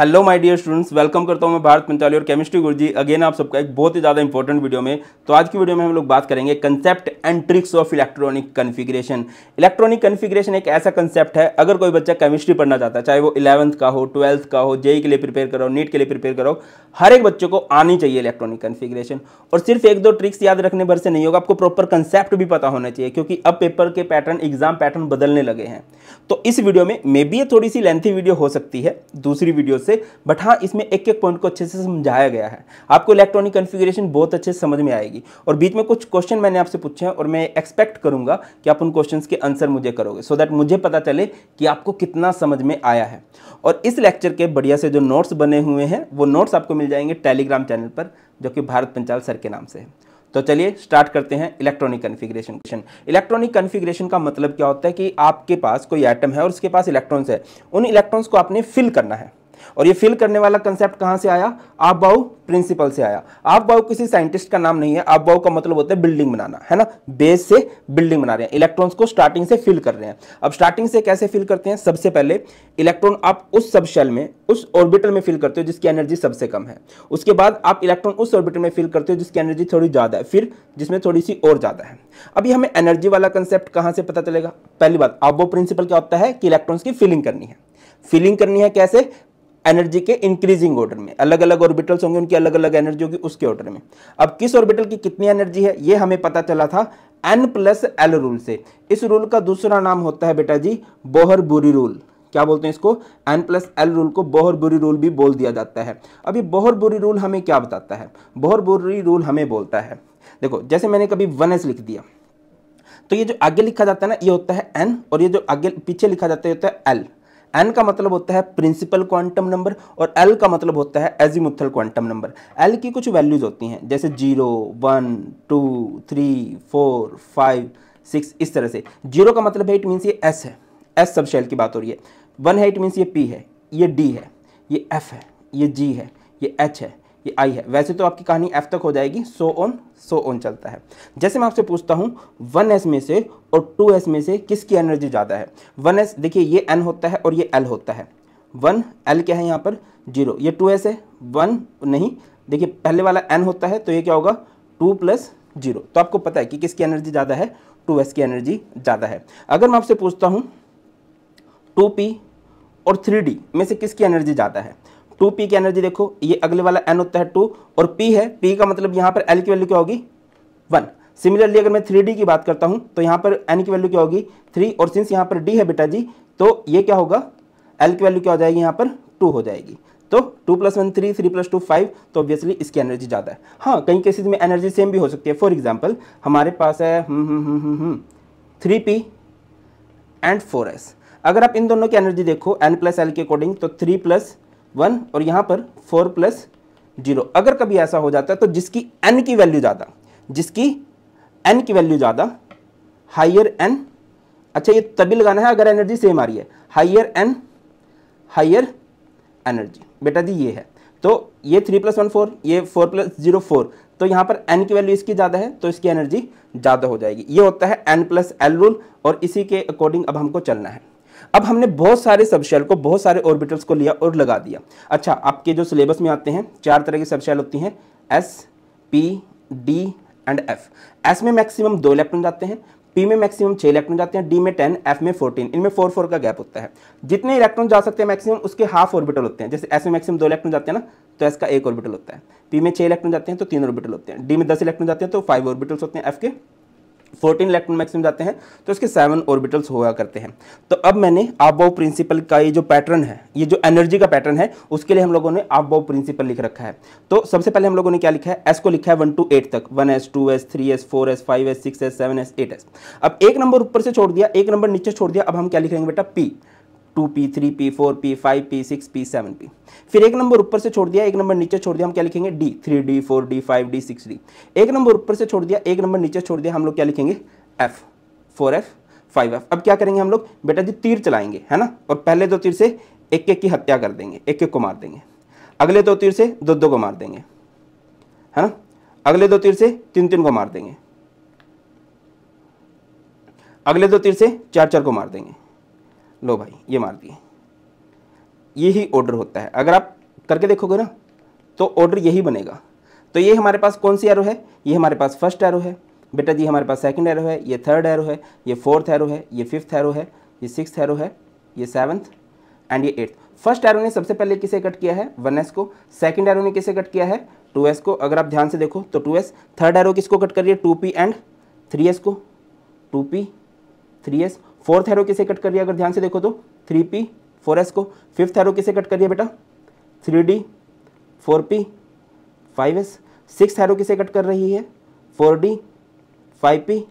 hello my dear students welcome करता हूं मैं भारत पंचाली और केमिस्ट्री गुरु जी अगेन आप सबका एक बहुत ही ज़्यादा इंपॉर्टेंट वीडियो में तो आज की वीडियो में हम लोग बात करेंगे concept and tricks of electronic configuration electronic configuration एक ऐसा कंसेप्ट है अगर कोई बच्चा केमिस्ट्री पढ़ना चाहता है चाहे वो इलेवंथ का हो ट्वेल्थ का हो जेई e के लिए प्रिपेयर करो नीट के लिए प्रिपेयर करो हर एक बच्चे को आनी चाहिए इलेक्ट्रॉनिक कन्फिग्रेशन और सिर्फ एक दो ट्रिक्स याद रखने भर से नहीं होगा आपको प्रॉपर कंसेप्ट भी पता होना चाहिए क्योंकि अब पेपर के पैटर्न एग्जाम पैटर्न बदलने लगे हैं तो इस वीडियो में मे बी ये थोड़ी सी लेंथी वीडियो हो सकती है दूसरी वीडियो से बट हाँ इसमें एक एक पॉइंट को अच्छे से समझाया गया है आपको इलेक्ट्रॉनिक कन्फिग्रेशन बहुत अच्छे से समझ में आएगी और बीच में कुछ क्वेश्चन मैंने आपसे पूछे हैं और मैं एक्सपेक्ट करूंगा कि आप उन क्वेश्चन के आंसर मुझे करोगे सो so दैट मुझे पता चले कि आपको कितना समझ में आया है और इस लेक्चर के बढ़िया से जो नोट्स बने हुए हैं वो नोट्स आपको मिल जाएंगे टेलीग्राम चैनल पर जो कि भारत पंचाल सर के नाम से है तो चलिए स्टार्ट करते हैं electronic configuration question electronic configuration का मतलब क्या होता है कि आपके पास कोई आइटम है और उसके पास इलेक्ट्रॉन्स है उन इलेक्ट्रॉन्स को आपने फिल करना है और ये फिल करने वाला कंसेप्ट कहाँ से आया आप बाहू प्रिंसिपल से आया आप बाहू किसी साइंटिस्ट का नाम नहीं है आप बाहू का मतलब होता है बिल्डिंग बनाना है ना बेस से बिल्डिंग बना रहे हैं इलेक्ट्रॉन्स को स्टार्टिंग से फिल कर रहे हैं अब स्टार्टिंग से कैसे फिल करते हैं सबसे पहले इलेक्ट्रॉन आप उस सब शेल में उस ऑर्बिटल में फिल करते हो जिसकी एनर्जी सबसे कम है उसके बाद आप इलेक्ट्रॉन उस ऑर्बिटल में फिल करते हो जिसकी एनर्जी थोड़ी ज़्यादा है फिर जिसमें थोड़ी सी और ज़्यादा है अभी हमें एनर्जी वाला कंसेप्ट कहाँ से पता चलेगा पहली बात आप प्रिंसिपल क्या होता है कि इलेक्ट्रॉन्स की फिलिंग करनी है फिलिंग करनी है कैसे एनर्जी के इंक्रीजिंग ऑर्डर में अलग अलग ऑर्बिटल्स होंगे उनकी अलग अलग एनर्जी होगी उसके ऑर्डर में अब किस ऑर्बिटल की कितनी एनर्जी है ये हमें पता चला था एन प्लस एल रूल से इस रूल का दूसरा नाम होता है बेटा जी बोहर बुरी रूल क्या बोलते हैं इसको एन प्लस एल रूल को बोहर बुरी रूल भी बोल दिया जाता है अब ये बोहर बुरी रूल हमें क्या बताता है बोहर बुरी रूल हमें बोलता है देखो जैसे मैंने कभी वन एस लिख दिया तो ये जो आगे लिखा जाता है ना ये होता है एन और ये जो आगे पीछे लिखा जाता है ये होता है एल एन का मतलब होता है प्रिंसिपल क्वांटम नंबर और एल का मतलब होता है एजिमुथल क्वांटम नंबर एल की कुछ वैल्यूज होती हैं जैसे zero one two three four five six इस तरह से जीरो का मतलब है इट मीन्स ये एस है एस सब शेल की बात हो रही है वन है इट मीन्स ये पी है ये डी है ये एफ है ये जी है ये एच है ये आई है वैसे तो आपकी कहानी एफ तक हो जाएगी सो ऑन सो ऑन चलता है जैसे मैं आपसे पूछता हूँ वन एस में से और टू एस में से किसकी एनर्जी ज़्यादा है वन एस देखिए ये एन होता है और ये एल होता है वन एल क्या है यहाँ पर जीरो ये टू एस है वन नहीं देखिए पहले वाला एन होता है तो ये क्या होगा टू प्लस जीरो तो आपको पता है कि किसकी एनर्जी ज़्यादा है टू एस की एनर्जी ज़्यादा है अगर मैं आपसे पूछता हूँ टू पी और थ्री डी में से किसकी एनर्जी ज़्यादा है टू पी की एनर्जी देखो ये अगले वाला एन होता है टू और पी है पी का मतलब यहाँ पर एल की वैल्यू क्या होगी वन सिमिलरली अगर मैं थ्री डी की बात करता हूँ तो यहाँ पर एन की वैल्यू क्या होगी थ्री और सिंस यहाँ पर डी है बेटा जी तो ये क्या होगा एल की वैल्यू क्या हो जाएगी यहाँ पर टू हो जाएगी तो two plus one three three plus two five तो ऑब्वियसली इसकी एनर्जी ज़्यादा है हाँ कई केसेस में एनर्जी सेम भी हो सकती है फॉर एग्जाम्पल हमारे पास है three p and four s अगर आप इन दोनों की एनर्जी देखो एन प्लस एल के अकॉर्डिंग तो थ्री प्लस वन और यहाँ पर फोर प्लस जीरो अगर कभी ऐसा हो जाता है तो जिसकी एन की वैल्यू ज़्यादा जिसकी एन की वैल्यू ज़्यादा हाइयर एन अच्छा ये तभी लगाना है अगर एनर्जी सेम आ रही है हाइयर एन हाइयर एनर्जी बेटा जी ये है तो ये थ्री प्लस वन फोर ये फोर प्लस जीरो फोर तो यहाँ पर एन की वैल्यू इसकी ज़्यादा है तो इसकी एनर्जी ज़्यादा हो जाएगी ये होता है एन प्लस एल रूल और इसी के अकॉर्डिंग अब हमको चलना है अब हमने बहुत सारे सबशेल को बहुत सारे ऑर्बिटल्स को लिया और लगा दिया अच्छा आपके जो सिलेबस में आते हैं चार तरह की सबशेल होती हैं s p d and f s में मैक्सिमम दो इलेक्ट्रॉन जाते हैं पी में मैक्सिमम छः इलेक्ट्रॉन जाते हैं डी में टेन एफ में फोर्टीन इनमें फोर फोर का गैप होता है जितने इलेक्ट्रॉन जा सकते हैं मैक्सिमम उसके हाफ ऑर्बिटल होते हैं जैसे एस में मैक्सिमम दो इलेक्ट्रॉन जाते हैं ना तो एस का एक ऑर्बिटल होता है पी में छः इलेक्ट्रॉन जाते हैं तो तीन ऑर्बिटल होते हैं डी में दस इलेक्ट्रॉन जाते हैं तो फाइव ऑर्बिटल्स होते हैं एफ के 14 इलेक्ट्रॉन मैक्सिमम जाते हैं तो इसके सेवन ऑर्बिटल्स हुआ करते हैं तो अब मैंने आप आबो प्रिंसिपल का ये जो पैटर्न है ये जो एनर्जी का पैटर्न है उसके लिए हम लोगों ने आप आबो प्रिंसिपल लिख रखा है तो सबसे पहले हम लोगों ने क्या लिखा है एस को लिखा है वन टू एट तक one s two s three s four s five s six s seven s eight s अब एक नंबर ऊपर से छोड़ दिया एक नंबर नीचे छोड़ दिया अब हम क्या लिखेंगे बेटा p two p three p four p five p six p seven p फिर एक नंबर ऊपर से छोड़ दिया एक नंबर नीचे छोड़ दिया हम क्या लिखेंगे d three d four d five d six d एक नंबर ऊपर से छोड़ दिया एक नंबर नीचे छोड़ दिया हम लोग क्या लिखेंगे f four f five f अब क्या करेंगे हम लोग बेटा जी तीर चलाएंगे है ना और पहले दो तीर से एक एक की हत्या कर देंगे एक एक को मार देंगे अगले दो तीर से दो दो को मार देंगे है ना अगले दो तीर से तीन तीन को मार देंगे अगले दो तीर से चार चार को मार देंगे लो भाई ये मार दिए यही ऑर्डर होता है अगर आप करके देखोगे ना तो ऑर्डर यही बनेगा तो ये हमारे पास कौन सी एरो है ये हमारे पास फर्स्ट एरो है बेटा जी हमारे पास सेकंड एरो है ये थर्ड एरो है ये फोर्थ एरो है ये फिफ्थ एरो है ये सिक्स एरो है ये सेवन्थ एंड ये एट्थ फर्स्ट एरो ने सबसे पहले किसे कट किया है वन एस को सेकेंड एरो ने किसे कट किया है टू एस को अगर आप ध्यान से देखो तो टू एस थर्ड एरो किसको कट करिए two p and three s को two p three s fourth arrow किसे कट करिए अगर ध्यान से देखो तो थ्री पी फोर एस को फिफ्थ एरो किसे कट करिए बेटा three d four p five s six arrow किसे कट कर रही है four d five p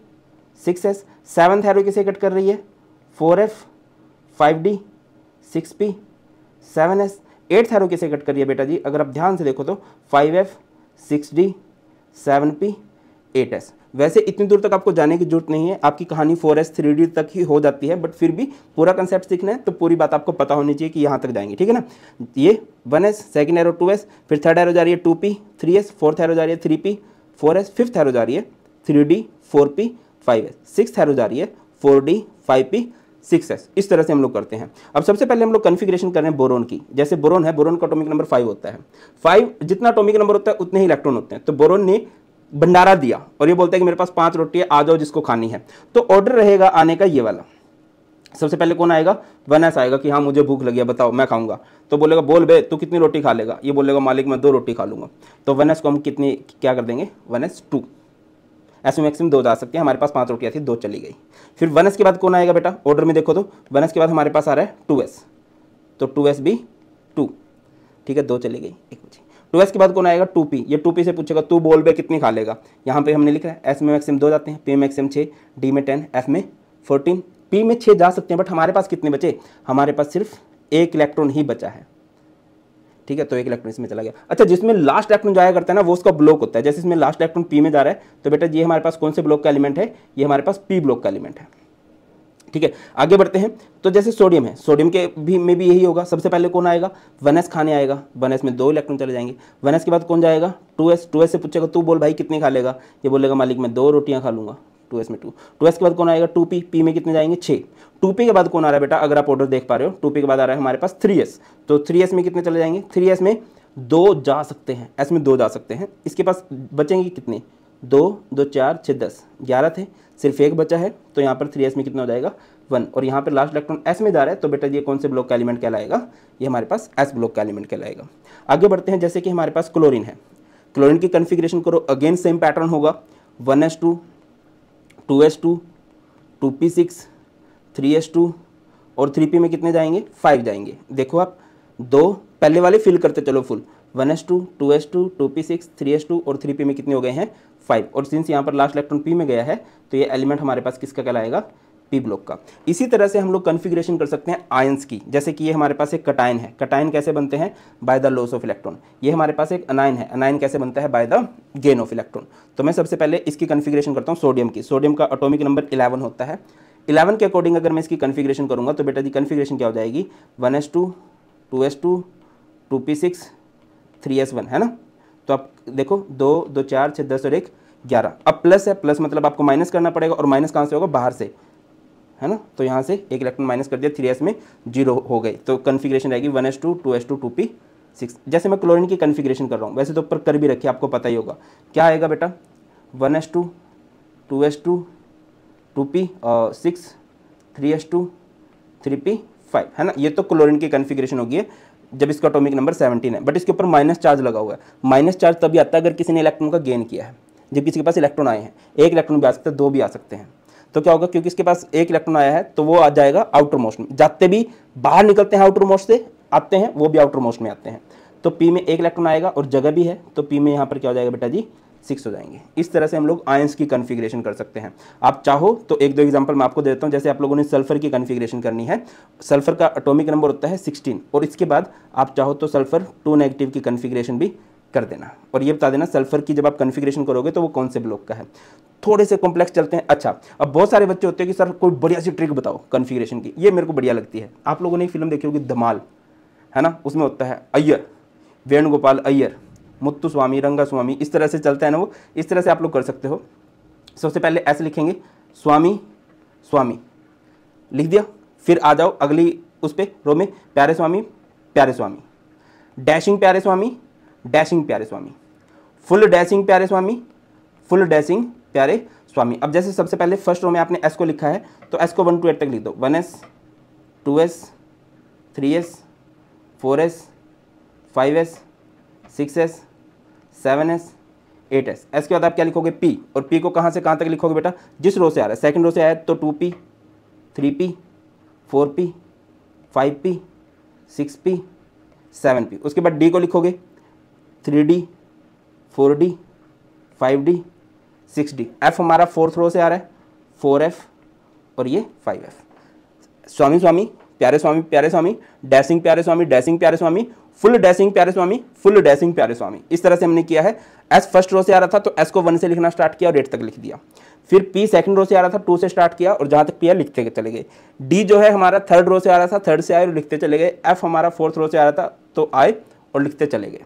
six s seventh arrow किसे कट कर रही है four f five d six p seven s eighth arrow किसे कट करिए बेटा जी अगर आप ध्यान से देखो तो five f six d seven p eight s वैसे इतनी दूर तक आपको जाने की जरूरत नहीं है आपकी कहानी फोर एस थ्री डी तक ही हो जाती है बट फिर भी पूरा कंसेप्ट सीखना है तो पूरी बात आपको पता होनी चाहिए कि यहाँ तक जाएंगे ठीक है ना ये one s second arrow two s फिर थर्ड एरो जा रही है two p three s fourth arrow जा रही है three p four s fifth arrow जा रही है three d four p five s six arrow जा रही है four d five p six s इस तरह से हम लोग करते हैं अब सबसे पहले हम लोग कन्फिग्रेशन कर रहे हैं बोरोन की जैसे बोरोन है बोरोन का अटोमिक नंबर फाइव होता है फाइव जितना अटोमिक नंबर होता है उतने ही इलेक्ट्रॉन होते हैं तो बोरोन ने भंडारा दिया और ये बोलते हैं कि मेरे पास पांच रोटी आ जाओ जिसको खानी है तो ऑर्डर रहेगा आने का ये वाला सबसे पहले कौन आएगा वनस आएगा कि हाँ मुझे भूख लगी है बताओ मैं खाऊंगा तो बोलेगा बोल बे तू कितनी रोटी खा लेगा ये बोलेगा मालिक मैं दो रोटी खा लूंगा तो वनस को हम कितनी क्या कर देंगे वनस टू ऐसे मैक्सिमम दो जा सकते हैं हमारे पास पांच रोटियां थी दो चली गई फिर वनस के बाद कौन आएगा बेटा ऑर्डर में देखो तो वनस के बाद हमारे पास आ रहा है टू तो टू भी टू ठीक है दो चली गई एक बजे टू के बाद कौन आएगा टू पी ये टू पी से पूछेगा तू बोल बे कितनी खा लेगा यहाँ पे हमने लिखा है एस में मैक्सिम दो जाते हैं पी में मैक्सिम छः डी में टेन एफ में फोर्टीन पी में छः जा सकते हैं बट हमारे पास कितने बचे हमारे पास सिर्फ एक इलेक्ट्रॉन ही बचा है ठीक है तो एक इलेक्ट्रॉन इसमें चला गया अच्छा जिसमें लास्ट इलेक्ट्रॉन जाया करता है ना वो उसका ब्लॉक होता है जैसे इसमें लास्ट इलेक्ट्रॉन पी में जा रहा है तो बेटा ये हमारे पास कौन से ब्लॉक का एलिमेंट है ये हमारे पास पी ब्लॉक का एलिमेंट है ठीक है आगे बढ़ते हैं तो जैसे सोडियम है सोडियम के भी में भी यही होगा सबसे पहले कौन आएगा वनस खाने आएगा वनस में दो इलेक्ट्रॉन चले जाएंगे वनस के बाद कौन जाएगा टू एस टू एस से पूछेगा तू बोल भाई कितने खा लेगा ये बोलेगा मालिक मैं दो रोटियां खा लूंगा टू एस में टू टू एस के बाद कौन आएगा टू पी पी में कितने जाएंगे छः टू पी के बाद कौन आ रहा है बेटा अगर आप ऑर्डर देख पा रहे हो टू पी के बाद आ रहा है हमारे पास थ्री एस तो थ्री एस में कितने चले जाएंगे थ्री एस में दो जा सकते हैं एस में दो जा सकते हैं इसके पास बचेंगे कितने दो दो चार छः दस ग्यारह थे सिर्फ एक बचा है तो यहाँ पर थ्री एस में कितना हो जाएगा वन और यहाँ पर लास्ट इलेक्ट्रॉन एस में जा रहा है तो बेटा ये कौन से ब्लॉक का एलिमेंट कहलाएगा ये हमारे पास एस ब्लॉक का एलिमेंट कहलाएगा आगे बढ़ते हैं जैसे कि हमारे पास क्लोरिन है क्लोरिन की कन्फिग्रेशन करो अगेन सेम पैटर्न होगा one s two two s two two p six three s two और थ्री पी में कितने जाएंगे फाइव जाएंगे देखो आप दो पहले वाले फिल करते चलो full one s two two s two two p six three s two और थ्री पी में कितने हो गए हैं फाइव और सिंस यहाँ पर लास्ट इलेक्ट्रॉन पी में गया है तो ये एलिमेंट हमारे पास किसका कहलाएगा पी ब्लॉक का इसी तरह से हम लोग कन्फिग्रेशन कर सकते हैं आयंस की जैसे कि ये हमारे पास एक कटाइन है कटाइन कैसे बनते हैं by the loss of electron ये हमारे पास एक अनाइन है अनाइन कैसे बनता है by the gain of electron तो मैं सबसे पहले इसकी कन्फिग्रेशन करता हूँ सोडियम की सोडियम का अटोमिक नंबर इलेवन होता है इलेवन के अकॉर्डिंग अगर मैं इसकी कन्फिग्रेशन करूँगा तो बेटा जी कन्फिग्रेशन क्या हो जाएगी one s two two s two two p six three s one है ना तो आप देखो दो दो चार छः दस और एक ग्यारह अब प्लस है प्लस मतलब आपको माइनस करना पड़ेगा और माइनस कहाँ से होगा बाहर से है ना तो यहाँ से एक इलेक्ट्रॉन माइनस कर दिया थ्री एस में जीरो हो गए तो कन्फिग्रेशन रहेगी one s two two s two two p six जैसे मैं क्लोरिन की कन्फिग्रेशन कर रहा हूँ वैसे तो ऊपर कर भी रखिए आपको पता ही होगा क्या आएगा बेटा one s two two s two two p six three s two three p five है ना ये तो क्लोरिन की कन्फिग्रेशन होगी जब इसका अटोमिक नंबर सेवनटीन है बट इसके ऊपर माइनस चार्ज लगा हुआ है माइनस चार्ज तभी आता है अगर किसी ने इलेक्ट्रॉन का गेन किया है जब किसी के पास इलेक्ट्रॉन आए हैं एक इलेक्ट्रॉन भी आ सकता है दो भी आ सकते हैं तो क्या होगा क्योंकि इसके पास एक इलेक्ट्रॉन आया है तो वो आ जाएगा आउटर मोस्ट में जाते भी बाहर निकलते हैं आउटर मोस्ट से आते हैं वो भी आउटर मोस्ट में आते हैं तो पी में एक इलेक्ट्रॉन आएगा और जगह भी है तो पी में यहाँ पर क्या हो जाएगा बेटा जी सिक्स हो जाएंगे इस तरह से हम लोग आयंस की कन्फिग्रेशन कर सकते हैं आप चाहो तो एक दो एग्जांपल मैं आपको देता हूँ जैसे आप लोगों ने सल्फर की कन्फिग्रेशन करनी है सल्फर का अटोमिक नंबर होता है सिक्सटीन और इसके बाद आप चाहो तो सल्फर टू नेगेटिव की कन्फिग्रेशन भी कर देना और ये बता देना सल्फर की जब आप कन्फिग्रेशन करोगे तो वो कौन से ब्लॉक का है थोड़े से कॉम्प्लेक्स चलते हैं अच्छा अब बहुत सारे बच्चे होते हैं कि सर कोई बढ़िया सी ट्रिक बताओ कन्फिग्रेशन की ये मेरे को बढ़िया लगती है आप लोगों ने फिल्म देखी होगी धमाल है ना उसमें होता है अय्यर वेणुगोपाल अय्यर मुत्तु स्वामी रंगा स्वामी इस तरह से चलता है ना वो इस तरह से आप लोग कर सकते हो सबसे पहले ऐसे लिखेंगे स्वामी स्वामी लिख दिया फिर आ जाओ अगली उस पर रो में प्यारे स्वामी प्यारे स्वामी डैशिंग प्यारे स्वामी डैशिंग प्यारे स्वामी फुल डैशिंग प्यारे स्वामी फुल डैशिंग प्यारे स्वामी अब जैसे सबसे पहले फर्स्ट रो में आपने एस को लिखा है तो एस को वन टू एट तक लिख दो one s two s three s four s five s six s seven s eight s s के बाद आप क्या लिखोगे पी और पी को कहाँ से कहाँ तक लिखोगे बेटा जिस रो से आ रहा है सेकेंड रो से आया तो two p three p four p five p six p seven p उसके बाद डी को लिखोगे three d four d five d six d f हमारा फोर्थ रो से आ रहा है फोर एफ और ये फाइव एफ स्वामी स्वामी प्यारे स्वामी प्यारे स्वामी डैसिंग प्यारे स्वामी डैसिंग प्यारे स्वामी फुल डैशिंग प्यारे स्वामी फुल डैशिंग प्यारे स्वामी इस तरह से हमने किया है एस फर्स्ट रो से आ रहा था तो एस को वन से लिखना स्टार्ट किया और एट तक लिख दिया फिर पी सेकंड रो से आ रहा था टू से स्टार्ट किया और जहां तक पी है लिखते चले गए डी जो है हमारा थर्ड रो से आ रहा था थर्ड से आए और लिखते चले गए एफ हमारा फोर्थ रो से आ रहा था तो आए और लिखते चले गए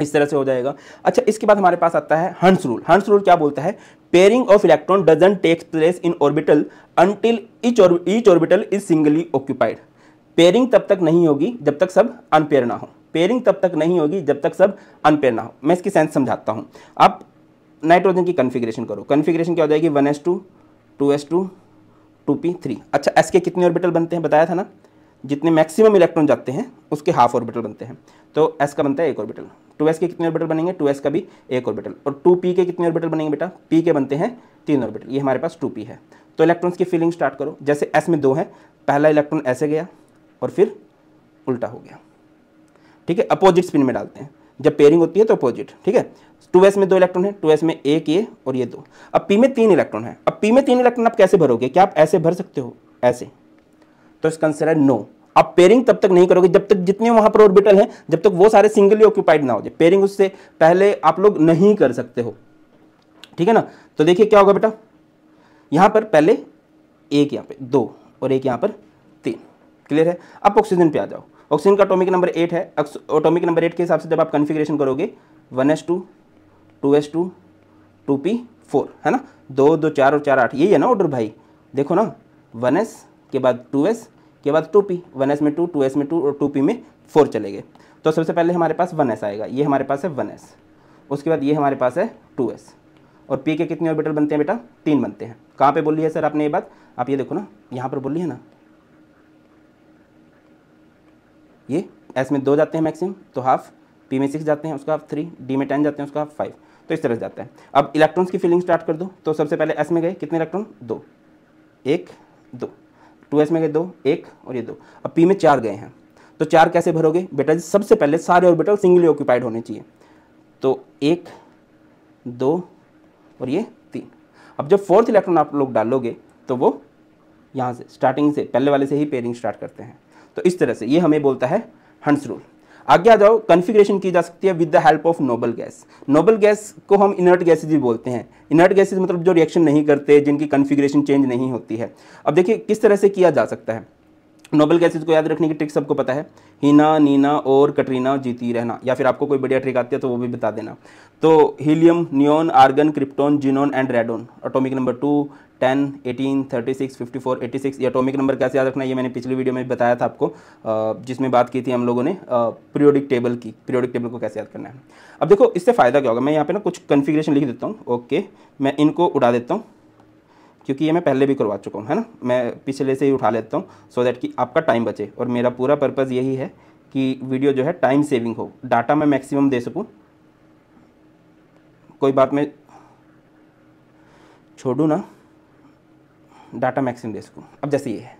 इस तरह से हो जाएगा अच्छा इसके बाद हमारे पास आता है हंस रूल हंस रूल क्या बोलता है pairing of electron doesn't takes place in orbital until each orbital is singly occupied pairing तब तक नहीं होगी जब तक सब अनपेयर ना हो पेयरिंग तब तक नहीं होगी जब तक सब अनपेयर ना हो मैं इसकी सेंस समझाता हूँ आप नाइट्रोजन की कन्फिग्रेशन करो कन्फिग्रेशन क्या हो जाएगी one s two two s two two p three अच्छा एस के कितने ऑर्बिटल बनते हैं बताया था ना जितने मैक्सिमम इलेक्ट्रॉन जाते हैं उसके हाफ ऑर्बिटल बनते हैं तो एस का बनता है एक ऑर्बिटल टू एस के कितने ऑर्बिटल बनेंगे टू एस का भी एक ऑर्बिटल और टू पी के कितने ऑर्बिटल बनेंगे बेटा पी के बनते हैं तीन ऑर्बिटल ये हमारे पास टू पी है तो इलेक्ट्रॉन्स की फीलिंग स्टार्ट करो जैसे एस में दो हैं पहला इलेक्ट्रॉन ऐसे गया और फिर उल्टा हो गया ठीक है अपोजिट स्पिन में डालते हैं जब पेयरिंग होती है तो अपोजिट ठीक है टू एस में दो इलेक्ट्रॉन है टू एस में एक ये और ये दो अब पी में तीन इलेक्ट्रॉन है अब पी में तीन इलेक्ट्रॉन आप कैसे भरोगे क्या आप ऐसे भर सकते हो ऐसे तो इसका आंसर है नो आप पेयरिंग तब तक नहीं करोगे जब तक जितने वहां पर ऑर्बिटल हैं जब तक वो सारे सिंगली ऑक्यूपाइड ना हो जाए पेयरिंग उससे पहले आप लोग नहीं कर सकते हो ठीक है ना तो देखिए क्या होगा बेटा यहां पर पहले एक यहां पे दो और एक यहां पर क्लियर है अब ऑक्सीजन पे आ जाओ ऑक्सीजन का अटोमिक नंबर एट है अटोमिक नंबर एट के हिसाब से जब आप कन्फिग्रेशन करोगे one s two two s two two p four है ना दो दो चार और चार आठ यही है ना ऑर्डर भाई देखो ना वन एस के बाद टू एस के बाद टू पी वन एस में टू टू एस में टू और टू पी में फोर चले गए तो सबसे पहले हमारे पास वन एस आएगा ये हमारे पास है वन एस उसके बाद ये हमारे पास है टू एस और पी के कितने ऑर्बिटल बनते हैं बेटा तीन बनते हैं कहाँ पे बोलिए सर आपने ये बात आप ये देखो ना यहाँ पर बोलिए ना ये एस में दो जाते हैं मैक्सिमम तो हाफ पी में सिक्स जाते हैं उसका हाफ थ्री डी में टेन जाते हैं उसका हाफ फाइव तो इस तरह से जाता है अब इलेक्ट्रॉन्स की फिलिंग स्टार्ट कर दो तो सबसे पहले एस में गए कितने इलेक्ट्रॉन दो एक दो टू एस में गए दो एक और ये दो अब पी में चार गए हैं तो चार कैसे भरोगे बेटा जी सबसे पहले सारे और बेटा सिंगली ऑक्यूपाइड होने चाहिए तो एक दो और ये तीन अब जब फोर्थ इलेक्ट्रॉन आप लोग डालोगे तो वो यहाँ से स्टार्टिंग से पहले वाले से ही पेयरिंग स्टार्ट करते हैं तो इस तरह से ये हमें बोलता है हंस रूल आगे आ जाओ कन्फिग्रेशन की जा सकती है with the help of noble gas noble gas को हम इनर्ट गैसेज भी बोलते हैं इनर्ट गैसेज मतलब जो रिएक्शन नहीं करते जिनकी कन्फिग्रेशन चेंज नहीं होती है अब देखिए किस तरह से किया जा सकता है नोबल गैसेज को याद रखने की ट्रिक सबको पता है हीना नीना और कटरीना जीती रहना या फिर आपको कोई बढ़िया ट्रिक आती है तो वो भी बता देना तो helium neon argon krypton xenon and radon atomic number two ten eighteen thirty six fifty four eighty six ये अटोमिक नंबर कैसे याद रखना है ये मैंने पिछली वीडियो में बताया था आपको जिसमें बात की थी हम लोगों ने पीरियोडिक टेबल की पीरियोडिक टेबल को कैसे याद करना है अब देखो इससे फ़ायदा क्या होगा मैं यहाँ पे ना कुछ कन्फिग्रेशन लिख देता हूँ ओके मैं इनको उड़ा देता हूँ क्योंकि ये मैं पहले भी करवा चुका हूँ है ना मैं पिछले से ही उठा लेता हूँ सो दैट कि आपका टाइम बचे और मेरा पूरा पर्पज़ यही है कि वीडियो जो है टाइम सेविंग हो डाटा मैं मैक्सिमम दे सकूँ कोई बात मैं छोड़ू ना डाटा मैक्सिम दे इसको अब जैसे ये है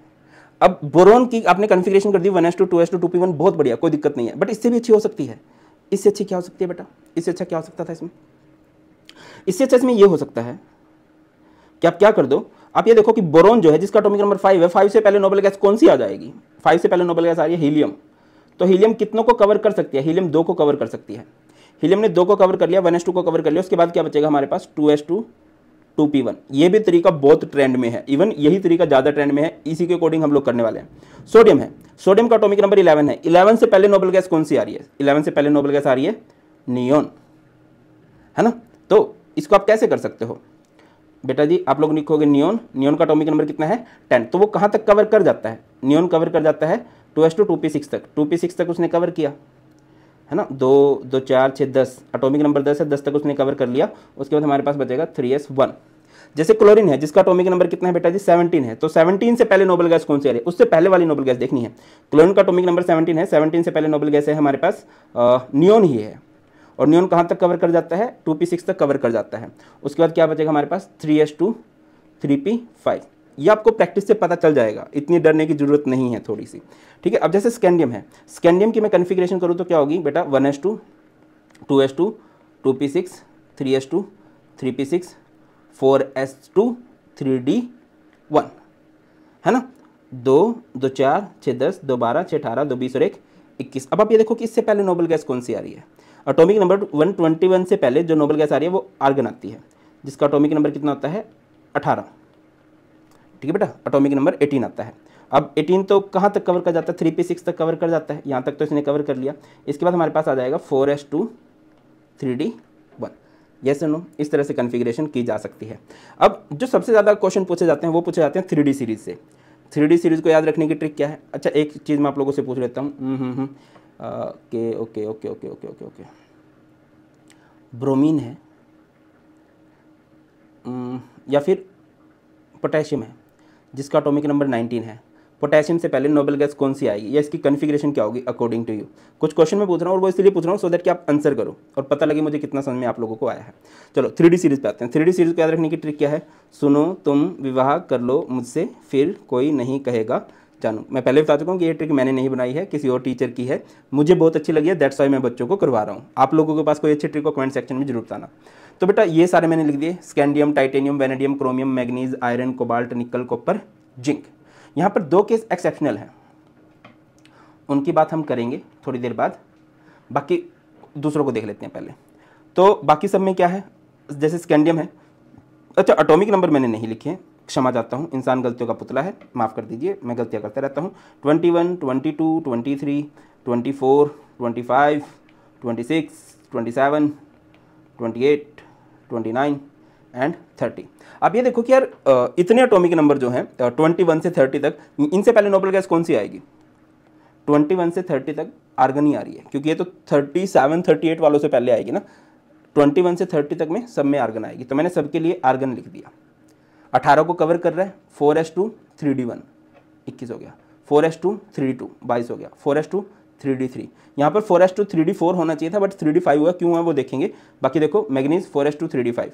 अब बोरोन की आपने कन्फिग्रेशन कर दी one s two two s two two p one बहुत बढ़िया कोई दिक्कत नहीं है बट इससे भी अच्छी हो सकती है इससे अच्छी क्या हो सकती है बेटा इससे अच्छा क्या हो सकता था इसमें इससे अच्छा इसमें ये हो सकता है कि आप क्या कर दो आप ये देखो कि बोरोन जो है जिसका टॉमिक नंबर फाइव है फाइव से पहले नोबल गैस कौन सी आ जाएगी फाइव से पहले नोबल गैस आ रही है हीलियम तो हीलियम कितनों को कवर कर सकती है हीलियम दो को कवर कर सकती है हीलियम ने दो को कवर कर लिया वन एस टू को कवर कर लिया उसके बाद क्या बचेगा हमारे पास two s two two p one ये भी तरीका बहुत ट्रेंड में है इवन यही तरीका ज़्यादा ट्रेंड में है इसी के अकॉर्डिंग हम लोग करने वाले हैं सोडियम है सोडियम का अटोमिक नंबर इलेवन है इलेवन से पहले नोबल गैस कौन सी आ रही है इलेवन से पहले नोबल गैस आ रही है नियोन है ना तो इसको आप कैसे कर सकते हो बेटा जी आप लोग लिखोगे नियोन नियोन का अटोमिक नंबर कितना है टेन तो वो कहाँ तक कवर कर जाता है नियोन कवर कर जाता है two s two two p six तक टू पी सिक्स तक उसने कवर किया है ना दो दो चार छः दस अटोमिक नंबर दस है दस तक उसने कवर कर लिया उसके बाद हमारे पास बचेगा थ्री एस वन जैसे क्लोरीन है जिसका अटोमिक नंबर कितना है बेटा जी सेवनटीन है तो सेवनटीन से पहले नोबल गैस कौन सी आ रही है उससे पहले वाली नोबल गैस देखनी है क्लोरीन का अटोमिक नंबर सेवनटीन है सेवनटीन से पहले नोबल गैस है हमारे पास न्योन ही है और न्योन कहाँ तक कवर कर जाता है टू तक कवर कर जाता है उसके बाद क्या बचेगा हमारे पास थ्री एस टू ये आपको प्रैक्टिस से पता चल जाएगा इतनी डरने की जरूरत नहीं है थोड़ी सी ठीक है अब जैसे स्कैंडियम है स्कैंडियम की मैं कन्फिग्रेशन करूँ तो क्या होगी बेटा one s two two s two two p six three s two three p six four s two three d one है ना दो दो चार छः दस दो बारह छः अठारह दो बीस और एक इक्कीस अब आप ये देखो कि इससे पहले नोबल गैस कौन सी आ रही है atomic number one twenty one से पहले जो नोबल गैस आ रही है वो आर्गन आती है जिसका अटोमिक नंबर कितना होता है अठारह ठीक है बेटा अटोमिक नंबर एटीन आता है अब 18 तो कहाँ तक कवर कर जाता है थ्री पी सिक्स तक कवर कर जाता है यहाँ तक तो इसने कवर कर लिया इसके बाद हमारे पास आ जाएगा four s two three d one yes no इस तरह से कन्फिग्रेशन की जा सकती है अब जो सबसे ज़्यादा क्वेश्चन पूछे जाते हैं वो पूछे जाते हैं थ्री डी सीरीज़ से थ्री डी सीरीज़ को याद रखने की ट्रिक क्या है अच्छा एक चीज़ मैं आप लोगों से पूछ लेता हूँ okay okay okay okay okay okay okay bromine है हम्म, या फिर पोटेशियम है जिसका अटोमिक नंबर 19 है पोटेशियम से पहले नोबल गैस कौन सी आएगी या इसकी कन्फिग्रेशन क्या होगी अकॉर्डिंग टू यू कुछ क्वेश्चन मैं पूछ रहा हूँ और वो इसलिए पूछ रहा हूँ सो दैट कि आप आंसर करो और पता लगे मुझे कितना समझ में आप लोगों को आया है चलो थ्री सीरीज़ पे आते हैं थ्री सीरीज़ को याद रखने की ट्रिक क्या है सुनो तुम विवाह कर लो मुझसे फिर कोई नहीं कहेगा जानू मैं पहले बता चुका हूँ कि ये ट्रिक मैंने नहीं बनाई है किसी और टीचर की है मुझे बहुत अच्छी लगी है दैट्स वाई मैं बच्चों को करवा रहा हूँ आप लोगों के पास कोई अच्छी ट्रिक को कमेंट सेक्शन में जरूर बताना तो बेटा ये सारे मैंने लिख दिए scandium titanium vanadium chromium manganese iron cobalt nickel copper zinc यहाँ पर दो केस एक्सेप्शनल हैं उनकी बात हम करेंगे थोड़ी देर बाद बाकी दूसरों को देख लेते हैं पहले तो बाकी सब में क्या है जैसे स्कैंडियम है अच्छा अटोमिक नंबर मैंने नहीं लिखे हैं क्षमा जाता हूँ इंसान गलतियों का पुतला है माफ़ कर दीजिए मैं गलतियाँ करता रहता हूँ twenty one twenty two twenty three twenty four twenty five twenty six twenty seven twenty eight twenty nine and thirty अब ये देखो कि यार इतने अटोमिक नंबर जो हैं ट्वेंटी वन से थर्टी तक इनसे पहले नोबल गैस कौन सी आएगी ट्वेंटी वन से थर्टी तक आर्गन ही आ रही है क्योंकि ये तो थर्टी सेवन थर्टी एट वालों से पहले आएगी ना ट्वेंटी वन से थर्टी तक में सब में आर्गन आएगी तो मैंने सबके लिए आर्गन लिख दिया अठारह को कवर कर रहा है four s two three d one इक्कीस हो गया four s two three two बाईस हो गया four s two three d three यहाँ पर four s two three d four होना चाहिए था बट थ्री डी फाइव हुआ क्यों हुआ वो देखेंगे बाकी देखो manganese four s two three d five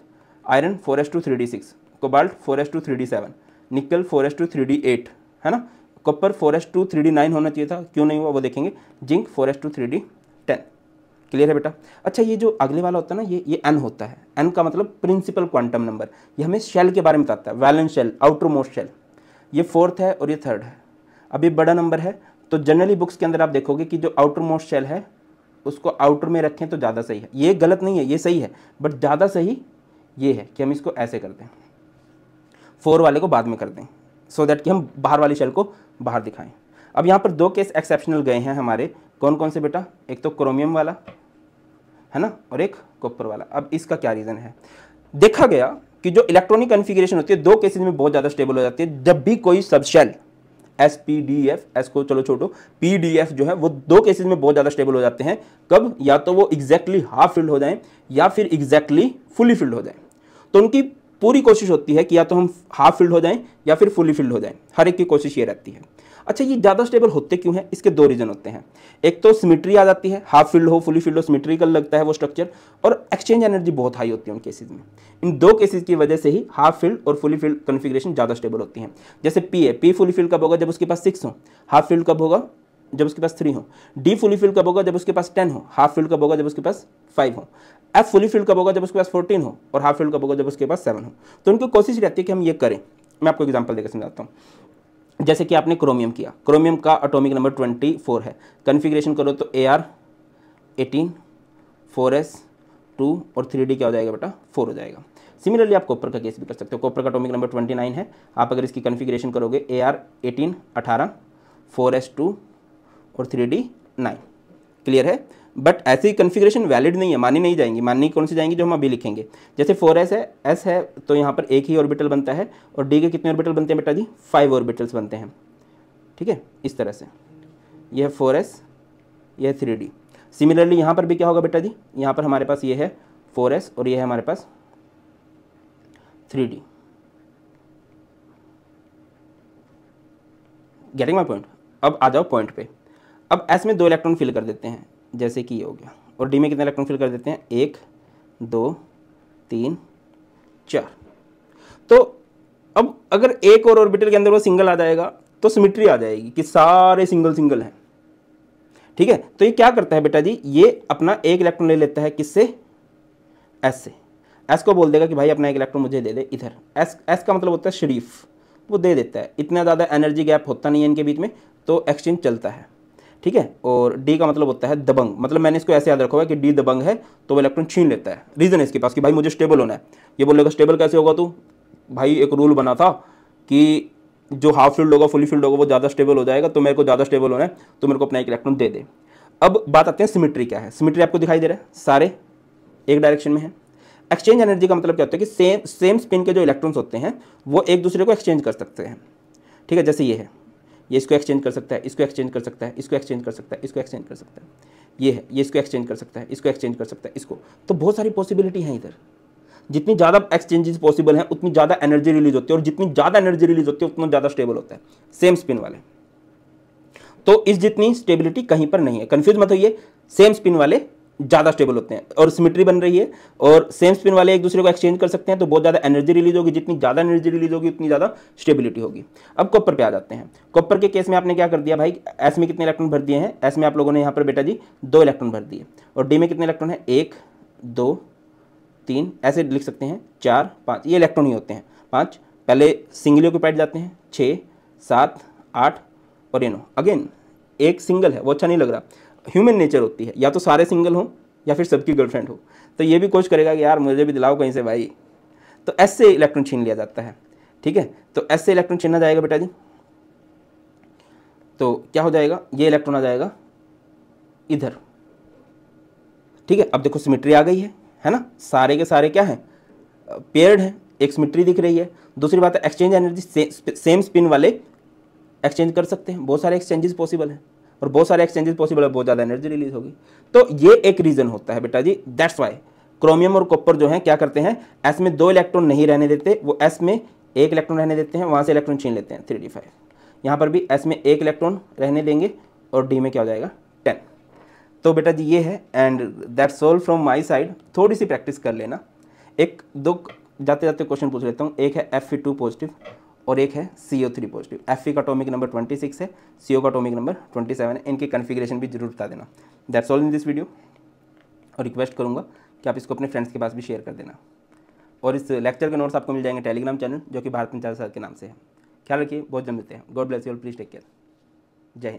iron four s two three d six cobalt four s two three d seven nickel four s two three d eight है ना copper four s two three d nine होना चाहिए था क्यों नहीं हुआ वो देखेंगे zinc four s two three d clear है बेटा अच्छा ये जो अगले वाला होता है ना ये ये एन होता है एन का मतलब प्रिंसिपल क्वांटम नंबर ये हमें शेल के बारे में बताता है valence shell outermost shell ये फोर्थ है और ये थर्ड है अब ये बड़ा नंबर है तो जनरली बुक्स के अंदर आप देखोगे कि जो आउटर मोस्ट शेल है उसको आउटर में रखें तो ज़्यादा सही है ये गलत नहीं है ये सही है बट ज़्यादा सही ये है कि हम इसको ऐसे कर दें फोर वाले को बाद में कर दें सो so दैट कि हम बाहर वाली शेल को बाहर दिखाएं अब यहाँ पर दो केस एक्सेप्शनल गए हैं हमारे कौन कौन से बेटा एक तो क्रोमियम वाला है ना और एक कॉपर वाला अब इसका क्या रीज़न है देखा गया कि जो इलेक्ट्रॉनिक कन्फिग्रेशन होती है दो केसेज में बहुत ज़्यादा स्टेबल हो जाती है जब भी कोई subshell s p d f s को चलो छोटो पी डी एफ जो है वो दो केसेज में बहुत ज़्यादा स्टेबल हो जाते हैं कब या तो वो एग्जैक्टली हाफ फिल्ड हो जाए या फिर एग्जैक्टली फुली फिल्ड हो जाए तो उनकी पूरी कोशिश होती है कि या तो हम हाफ फिल्ड हो जाएं या फिर फुली फिल्ड हो जाएं हर एक की कोशिश ये रहती है अच्छा ये ज़्यादा स्टेबल होते क्यों हैं इसके दो रीज़न होते हैं एक तो सिमिट्री आ जाती है हाफ फील्ड हो फुली फील्ड हो सिमिट्रिकल लगता है वो स्ट्रक्चर और एक्सचेंज एनर्जी बहुत हाई होती है उन केसेज में इन दो केसेज की वजह से ही हाफ फील्ड और फुली फील्ड कन्फिग्रेशन ज़्यादा स्टेबल होती है जैसे पी है पी फुली फील्ड कब होगा जब उसके पास सिक्स हो हाफ फील्ड कब होगा जब उसके पास थ्री हो डी फुली फील्ड कब होगा जब उसके पास टेन हो हाफ फील्ड कब होगा जब उसके पास फाइव हो एफ फुली फील्ड कब होगा जब उसके पास फोर्टीन हो और हाफ फील्ड कब होगा जब उसके पास सेवन हो तो उनकी कोशिश रहती है कि हम ये करें मैं आपको एग्जाम्पल देकर समझाता हूँ जैसे कि आपने क्रोमियम किया क्रोमियम का अटोमिक नंबर ट्वेंटी फोर है कन्फिग्रेशन करो तो A R eighteen four s two और थ्री डी क्या हो जाएगा बेटा फोर हो जाएगा सिमिलरली आप कॉपर का केस भी कर सकते हो कॉपर का अटोमिक नंबर ट्वेंटी नाइन है आप अगर इसकी कन्फिग्रेशन करोगे ए आर एटीन अठारह फोर एस टू और थ्री डी नाइन क्लियर है बट ऐसी कन्फिग्रेशन वैलिड नहीं है मानी नहीं जाएंगी माननी कौन सी जाएंगी जो हम अभी लिखेंगे जैसे फोर एस है एस है तो यहाँ पर एक ही ऑर्बिटल बनता है और डी के कितने ऑर्बिटल बनते हैं बेटा जी फाइव ऑर्बिटल्स बनते हैं ठीक है इस तरह से यह फोर एस यह थ्री डी सिमिलरली यहाँ पर भी क्या होगा बेटा जी यहाँ पर हमारे पास ये है फोर एस और ये है हमारे पास three d getting my point अब आ जाओ पॉइंट पे अब एस में दो इलेक्ट्रॉन फिल कर देते हैं जैसे कि ये हो गया और डी में कितने इलेक्ट्रॉन फिल कर देते हैं एक दो तीन चार तो अब अगर एक और ऑर्बिटल के अंदर वो सिंगल आ जाएगा तो सिमिट्री आ जाएगी कि सारे सिंगल सिंगल हैं ठीक है तो ये क्या करता है बेटा जी ये अपना एक इलेक्ट्रॉन ले लेता है किससे एस से एस को बोल देगा कि भाई अपना एक इलेक्ट्रॉन मुझे दे दे इधर एस एस का मतलब होता है शरीफ वो दे देता है इतना ज़्यादा एनर्जी गैप होता नहीं है इनके बीच में तो एक्सचेंज चलता है ठीक है और डी का मतलब होता है दबंग मतलब मैंने इसको ऐसे याद रखा हुआ है कि डी दबंग है तो वो इलेक्ट्रॉन छीन लेता है रीज़न है इसके पास कि भाई मुझे स्टेबल होना है ये बोलेगा स्टेबल कैसे होगा तू भाई एक रूल बना था कि जो हाफ फील्ड होगा फुली फील्ड होगा वो ज़्यादा स्टेबल हो जाएगा तो मेरे को ज़्यादा स्टेबल होना है तो मेरे को अपना एक इलेक्ट्रॉन दे दे अब बात आते हैं सिमिट्री क्या है सिमिट्री आपको दिखाई दे रहा है सारे एक डायरेक्शन में है एक्सचेंज एनर्जी का मतलब क्या होता है कि सेम सेम स्पिन के जो इलेक्ट्रॉन्स होते हैं वो एक दूसरे को एक्सचेंज कर सकते हैं ठीक है जैसे ये है ये इसको एक्सचेंज कर सकता है इसको एक्सचेंज कर सकता है इसको एक्सचेंज कर सकता है इसको एक्सचेंज कर सकता है ये है ये इसको एक्सचेंज कर सकता है इसको एक्सचेंज कर सकता है इसको तो बहुत सारी पॉसिबिलिटी हैं इधर जितनी ज़्यादा एक्सचेंजेस पॉसिबल हैं उतनी ज़्यादा एनर्जी रिलीज होती है और जितनी ज़्यादा एनर्जी रिलीज होती है उतना ज़्यादा स्टेबल होता है सेम स्पिन वाले तो इस जितनी स्टेबिलिटी कहीं पर नहीं है कन्फ्यूज मत होइए सेम स्पिन वाले ज़्यादा स्टेबल होते हैं और सिमिट्री बन रही है और सेम स्पिन वाले एक दूसरे को एक्सचेंज कर सकते हैं तो बहुत ज़्यादा एनर्जी रिलीज होगी जितनी ज़्यादा एनर्जी रिलीज होगी उतनी ज़्यादा स्टेबिलिटी होगी अब कॉपर पे आ जाते हैं कॉपर के केस में आपने क्या कर दिया भाई एस में कितने इलेक्ट्रॉन भर दिए हैं एस में आप लोगों ने यहाँ पर बेटा जी दो इलेक्ट्रॉन भर दिए और डी में कितने इलेक्ट्रॉन है एक दो तीन ऐसे लिख सकते हैं चार पाँच ये इलेक्ट्रॉन ही होते हैं पाँच पहले सिंगल ऑक्यूपाइड जाते हैं छः सात आठ और ये नो अगेन एक सिंगल है वो अच्छा नहीं लग रहा ह्यूमन नेचर होती है या तो सारे सिंगल हों या फिर सबकी गर्लफ्रेंड हो तो ये भी कोशिश करेगा कि यार मुझे भी दिलाओ कहीं से भाई तो ऐसे से इलेक्ट्रॉन छीन लिया जाता है ठीक है तो एस से इलेक्ट्रॉन छीना जाएगा बेटा जी तो क्या हो जाएगा ये इलेक्ट्रॉन आ जाएगा इधर ठीक है अब देखो सिमिट्री आ गई है है ना सारे के सारे क्या हैं पेयर्ड हैं एक सिमिट्री दिख रही है दूसरी बात है एक्सचेंज एनर्जी से, सेम स्पिन वाले एक्सचेंज कर सकते हैं बहुत सारे एक्सचेंजेस पॉसिबल हैं और बहुत सारे एक्सचेंजेस पॉसिबल है बहुत ज़्यादा एनर्जी रिलीज होगी तो ये एक रीज़न होता है बेटा जी दैट्स वाई क्रोमियम और कॉपर जो है क्या करते हैं एस में दो इलेक्ट्रॉन नहीं रहने देते वो एस में एक इलेक्ट्रॉन रहने देते हैं वहाँ से इलेक्ट्रॉन छीन लेते हैं थ्री डी फाइव यहाँ पर भी एस में एक इलेक्ट्रॉन रहने देंगे और डी में क्या हो जाएगा टेन तो बेटा जी ये है and that solve from my side थोड़ी सी प्रैक्टिस कर लेना एक दो जाते जाते क्वेश्चन पूछ लेता हूँ एक है एफ टू पॉजिटिव और एक है C O three positive F का अटोमिक नंबर ट्वेंटी सिक्स है सी का अटोमिक नंबर ट्वेंटी सेवन है इनकी कन्फिग्रेशन भी जरूर बता देना that's all in this video और रिक्वेस्ट करूँगा कि आप इसको अपने फ्रेंड्स के पास भी शेयर कर देना और इस लेक्चर के नोट्स आपको मिल जाएंगे टेलीग्राम चैनल जो कि भारत पंचायत सर के नाम से है ख्याल रखिए बहुत जल्द मिलते हैं god bless you all please take care